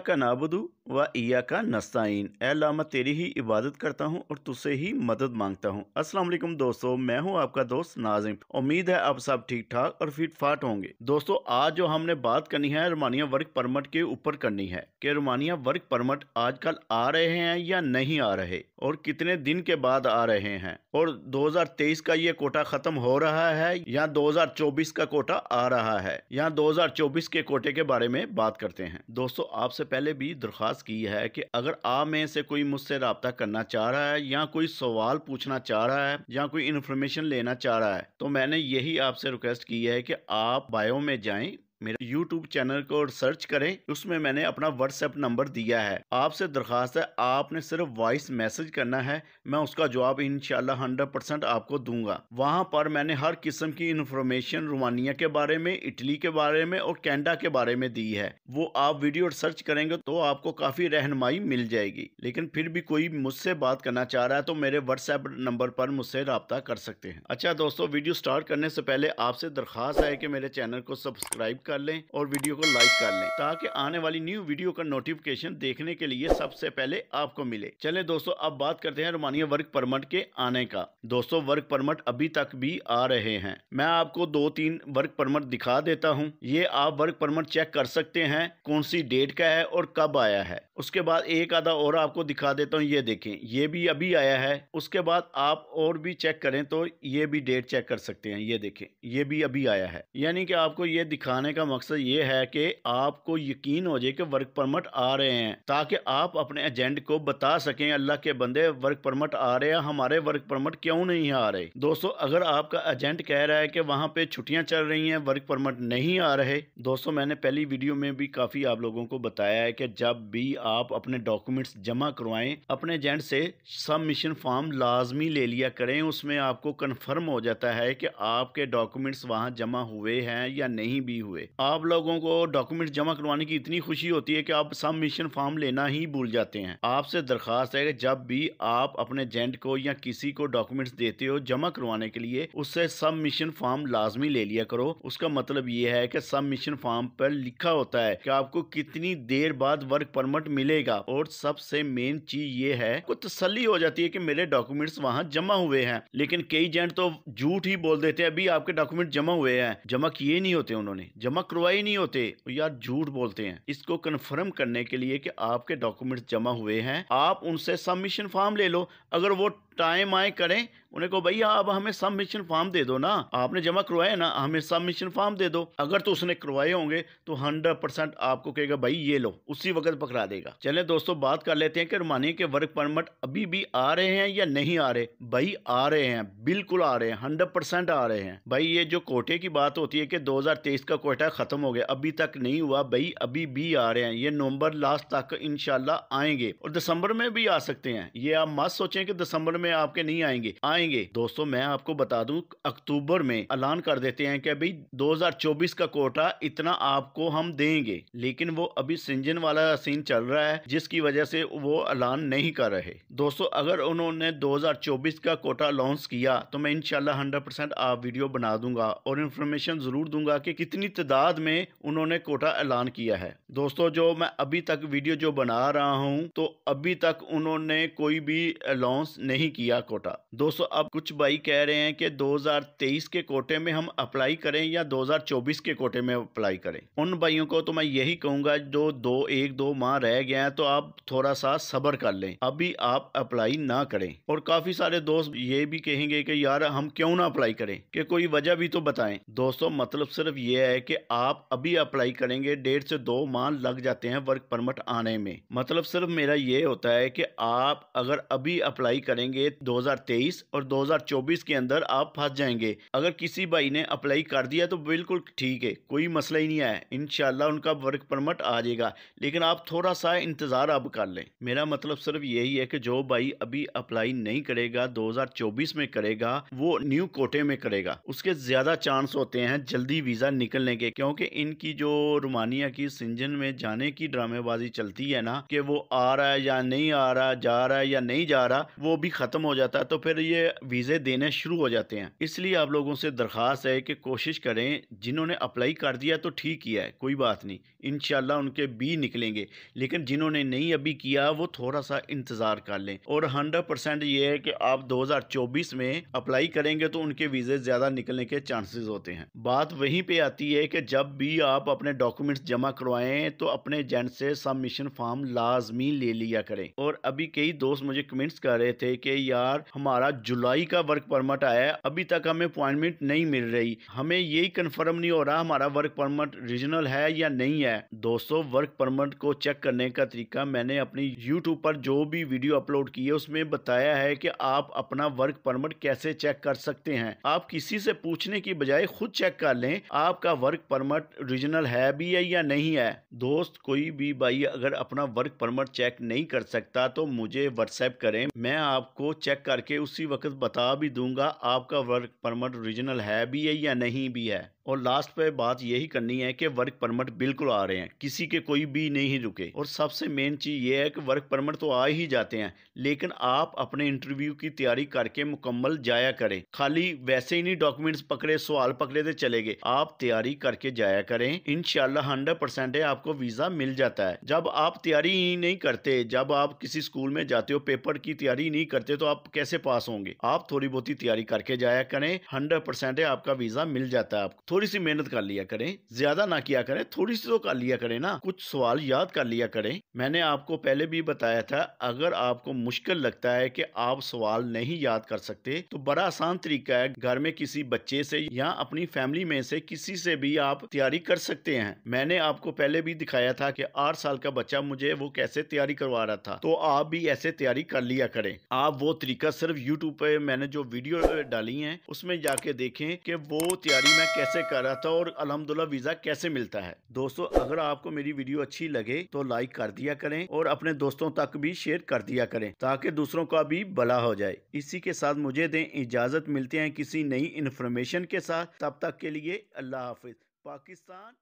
canâbido व ईया का नस्ताइन एलामा तेरी ही इबादत करता हूँ और तुझसे ही मदद मांगता हूँ अस्सलाम वालेकुम दोस्तों मैं हूँ आपका दोस्त नाजिम उम्मीद है आप सब ठीक ठाक और फिट फाट होंगे दोस्तों आज जो हमने बात करनी है रोमानिया वर्क परमिट के ऊपर करनी है कि रोमानिया वर्क परमिट आजकल आ रहे हैं या नहीं आ रहे और कितने दिन के बाद आ रहे हैं और तेईस का ये कोटा खत्म हो रहा है या चौबीस का कोटा आ रहा है या चौबीस के कोटे के बारे में बात करते हैं दोस्तों आपसे पहले भी दरख्वास्त दरख्वास्त की है कि अगर आप में से कोई मुझसे रबता करना चाह रहा है या कोई सवाल पूछना चाह रहा है या कोई इन्फॉर्मेशन लेना चाह रहा है तो मैंने यही आपसे रिक्वेस्ट की है कि आप बायो में जाएं मेरा यूट्यूब चैनल को सर्च करें उसमें मैंने अपना व्हाट्सएप नंबर दिया है आपसे दरखास्त है आपने सिर्फ वॉइस मैसेज करना है मैं उसका जवाब इन हंड्रेड परसेंट आपको दूंगा वहाँ पर मैंने हर किस्म की इन्फॉर्मेशन रोमानिया के बारे में इटली के बारे में और कैनेडा के बारे में दी है वो आप वीडियो सर्च करेंगे तो आपको काफ़ी रहनमाई मिल जाएगी लेकिन फिर भी कोई मुझसे बात करना चाह रहा है तो मेरे व्हाट्सएप नंबर पर मुझसे रबता कर सकते हैं अच्छा दोस्तों वीडियो स्टार्ट करने से पहले आपसे दरखास्त है कि मेरे चैनल को सब्सक्राइब कर लें और वीडियो को लाइक कर लें ताकि आने वाली न्यू वीडियो का नोटिफिकेशन देखने के लिए सबसे पहले आपको मिले चले दोस्तों अब बात करते हैं रोमानिया वर्क परमट के आने का दोस्तों वर्क परमट अभी तक भी आ रहे हैं मैं आपको दो तीन वर्क परमट दिखा देता हूँ ये आप वर्क परमट चेक कर सकते हैं कौन सी डेट का है और कब आया है उसके बाद एक आधा और आपको दिखा देता हूँ ये देखें ये भी अभी आया है उसके बाद आप और भी चेक करें तो ये भी डेट चेक कर सकते हैं ये देखें ये भी अभी आया है यानी कि आपको ये दिखाने का मकसद ये है कि आपको यकीन हो जाए कि वर्क परमिट आ रहे हैं ताकि आप अपने एजेंट को बता सकें अल्लाह के बंदे वर्क परमिट आ रहे हैं हमारे वर्क परमिट क्यों नहीं आ रहे दोस्तों अगर आपका एजेंट कह रहा है कि वहाँ पे छुट्टियाँ चल रही हैं वर्क परमिट नहीं आ रहे दोस्तों मैंने पहली वीडियो में भी काफ़ी आप लोगों को बताया है कि जब भी आप अपने डॉक्यूमेंट्स जमा करवाएं अपने एजेंट से सब मिशन फॉर्म लाजमी ले लिया करें उसमें आपको कन्फर्म हो जाता है कि आपके डॉक्यूमेंट्स वहाँ जमा हुए हैं या नहीं भी हुए आप लोगों को डॉक्यूमेंट्स जमा करवाने की इतनी खुशी होती है कि आप सब मिशन फॉर्म लेना ही भूल जाते हैं आपसे दरखास्त है कि जब भी आप अपने एजेंट को या किसी को डॉक्यूमेंट्स देते हो जमा करवाने के लिए उससे सब मिशन फॉर्म लाजमी ले लिया करो उसका मतलब ये है कि सब मिशन फॉर्म पर लिखा होता है कि आपको कितनी देर बाद वर्क परमिट मिलेगा और सबसे मेन चीज ये है कुछ तसली हो जाती है कि मेरे डॉक्यूमेंट्स वहाँ जमा हुए हैं लेकिन कई जेंट तो झूठ ही बोल देते हैं अभी आपके डॉक्यूमेंट जमा हुए हैं जमा किए नहीं होते उन्होंने जमा करवाए नहीं होते यार झूठ बोलते हैं इसको कन्फर्म करने के लिए कि आपके डॉक्यूमेंट जमा हुए हैं आप उनसे सबमिशन फॉर्म ले लो अगर वो टाइम आए करें उन्हें को भैया आप हमें सबमिशन फॉर्म दे दो ना आपने जमा करवाया ना हमें सबमिशन फॉर्म दे दो अगर तो उसने करवाए होंगे तो हंड्रेड परसेंट आपको कहेगा भाई ये लो उसी वक्त पकड़ा देगा जाएगा चले दोस्तों बात कर लेते हैं कि रोमानिया के वर्क परमिट अभी भी आ रहे हैं या नहीं आ रहे भाई आ रहे हैं बिल्कुल आ रहे हैं हंड्रेड परसेंट आ रहे हैं भाई ये जो कोटे की बात होती है कि 2023 का कोटा खत्म हो गया अभी तक नहीं हुआ भाई अभी भी आ रहे हैं ये नवम्बर लास्ट तक इनशाला आएंगे और दिसंबर में भी आ सकते हैं ये आप मत सोचें कि दिसंबर में आपके नहीं आएंगे आएंगे दोस्तों मैं आपको बता दूं अक्टूबर में ऐलान कर देते हैं कि भाई 2024 का कोटा इतना आपको हम देंगे लेकिन वो अभी सिंजन वाला सीन चल रहा है जिसकी वजह से वो ऐलान नहीं कर रहे दोस्तों अगर उन्होंने 2024 का कोटा लॉन्च किया तो मैं इनशाला हंड्रेड परसेंट आप वीडियो बना दूंगा और इन्फॉर्मेशन ज़रूर दूंगा कि कितनी तादाद में उन्होंने कोटा ऐलान किया है दोस्तों जो मैं अभी तक वीडियो जो बना रहा हूँ तो अभी तक उन्होंने कोई भी लॉन्च नहीं किया कोटा दोस्तों अब कुछ भाई कह रहे हैं कि 2023 के कोटे में हम अप्लाई करें या 2024 के कोटे में अप्लाई करें उन भाइयों को तो मैं यही कहूंगा जो दो एक दो माह रह गया है तो आप थोड़ा सा सब्र कर लें अभी आप अप्लाई ना करें और काफ़ी सारे दोस्त ये भी कहेंगे कि यार हम क्यों ना अप्लाई करें कि कोई वजह भी तो बताएं दोस्तों मतलब सिर्फ ये है कि आप अभी अप्लाई करेंगे डेढ़ से दो माह लग जाते हैं वर्क परमिट आने में मतलब सिर्फ मेरा ये होता है कि आप अगर अभी अप्लाई करेंगे दो और दो के अंदर आप फंस जाएंगे अगर किसी भाई ने अप्लाई कर दिया तो बिल्कुल ठीक है कोई मसला ही नहीं आया इनशाला उनका वर्क परमिट आ जाएगा लेकिन आप थोड़ा सा सा इंतज़ार अब कर लें मेरा मतलब सिर्फ यही है कि जो भाई अभी अप्लाई नहीं करेगा 2024 में करेगा वो न्यू कोटे में करेगा उसके ज़्यादा चांस होते हैं जल्दी वीज़ा निकलने के क्योंकि इनकी जो रोमानिया की सिंजन में जाने की ड्रामेबाजी चलती है ना कि वो आ रहा है या नहीं आ रहा जा रहा है या नहीं जा रहा वो भी ख़त्म हो जाता है तो फिर ये वीज़े देने शुरू हो जाते हैं इसलिए आप लोगों से दरख्वास्त है कि कोशिश करें जिन्होंने अप्लाई कर दिया तो ठीक किया है कोई बात नहीं इन उनके बी निकलेंगे लेकिन लेकिन जिन्होंने नहीं अभी किया वो थोड़ा सा इंतजार कर लें और हंड्रेड परसेंट ये है कि आप 2024 में अप्लाई करेंगे तो उनके वीजे ज्यादा निकलने के चांसेस होते हैं बात वहीं पे आती है कि जब भी आप अपने डॉक्यूमेंट्स जमा करवाएं तो अपने जेंट से सबमिशन फॉर्म लाजमी ले लिया करें और अभी कई दोस्त मुझे कमेंट्स कर रहे थे कि यार हमारा जुलाई का वर्क परमिट आया है अभी तक हमें अपॉइंटमेंट नहीं मिल रही हमें यही कन्फर्म नहीं हो रहा हमारा वर्क परमिट रीजनल है या नहीं है दोस्तों वर्क परमिट को चेक करने का तरीका मैंने अपनी यूट्यूब पर जो भी वीडियो अपलोड की है उसमें बताया है कि आप अपना वर्क परमिट कैसे चेक कर सकते हैं आप किसी से पूछने की बजाय खुद चेक कर लें आपका वर्क परमिट ओरिजिनल है भी है या नहीं है दोस्त कोई भी भाई अगर अपना वर्क परमिट चेक नहीं कर सकता तो मुझे व्हाट्सएप करें मैं आपको चेक करके उसी वक्त बता भी दूंगा आपका वर्क परमिट ओरिजिनल है भी है या नहीं भी है और लास्ट पे बात यही करनी है कि वर्क परमिट बिल्कुल आ रहे हैं किसी के कोई भी नहीं रुके और सबसे मेन चीज़ ये है कि वर्क परमिट तो आ ही जाते हैं लेकिन आप अपने इंटरव्यू की तैयारी करके मुकम्मल जाया करें खाली वैसे ही नहीं डॉक्यूमेंट्स पकड़े सवाल पकड़े तो चले गए आप तैयारी करके जाया करें इन हंड्रेड परसेंट आपको वीज़ा मिल जाता है जब आप तैयारी ही नहीं करते जब आप किसी स्कूल में जाते हो पेपर की तैयारी नहीं करते तो आप कैसे पास होंगे आप थोड़ी बहुत ही तैयारी करके जाया करें हंड्रेड परसेंट आपका वीज़ा मिल जाता है आपको थोड़ी सी मेहनत कर लिया करें ज्यादा ना किया करें थोड़ी सी तो कर लिया करें ना कुछ सवाल याद कर लिया करें मैंने आपको पहले भी बताया था अगर आपको मुश्किल लगता है कि आप सवाल नहीं याद कर सकते तो बड़ा आसान तरीका है घर में किसी बच्चे से या अपनी फैमिली में से किसी से भी आप तैयारी कर सकते हैं मैंने आपको पहले भी दिखाया था कि आठ साल का बच्चा मुझे वो कैसे तैयारी करवा रहा था तो आप भी ऐसे तैयारी कर लिया करें आप वो तरीका सिर्फ यूट्यूब पे मैंने जो वीडियो डाली है उसमें जाके देखें कि वो तैयारी मैं कैसे कैसे कर रहा था और अलहमदुल्ला वीजा कैसे मिलता है दोस्तों अगर आपको मेरी वीडियो अच्छी लगे तो लाइक कर दिया करें और अपने दोस्तों तक भी शेयर कर दिया करें ताकि दूसरों का भी भला हो जाए इसी के साथ मुझे दें इजाजत मिलते हैं किसी नई इन्फॉर्मेशन के साथ तब तक के लिए अल्लाह हाफिज पाकिस्तान